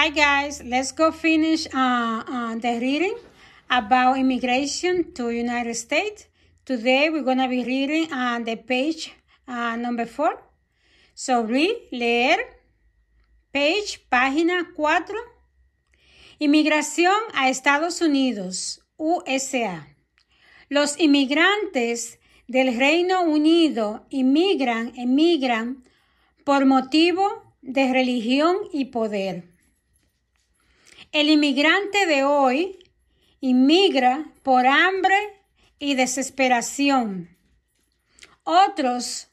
Hi guys, let's go finish uh, uh, the reading about immigration to United States. Today we're going to be reading on uh, the page number four. So, leer, page, página 4. Inmigración a Estados Unidos, USA. Los inmigrantes del Reino Unido inmigran, emigran por motivo de religión y poder. El inmigrante de hoy inmigra por hambre y desesperación. Otros,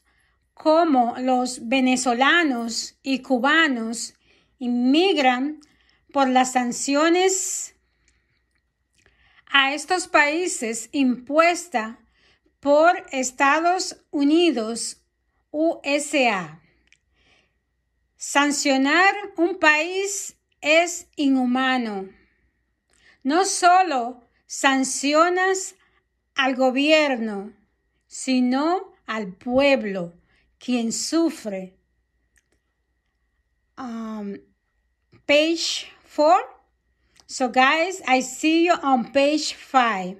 como los venezolanos y cubanos, inmigran por las sanciones a estos países impuesta por Estados Unidos, USA. Sancionar un país es inhumano. No solo sancionas al gobierno, sino al pueblo, quien sufre. Um, page 4. So guys, I see you on page 5.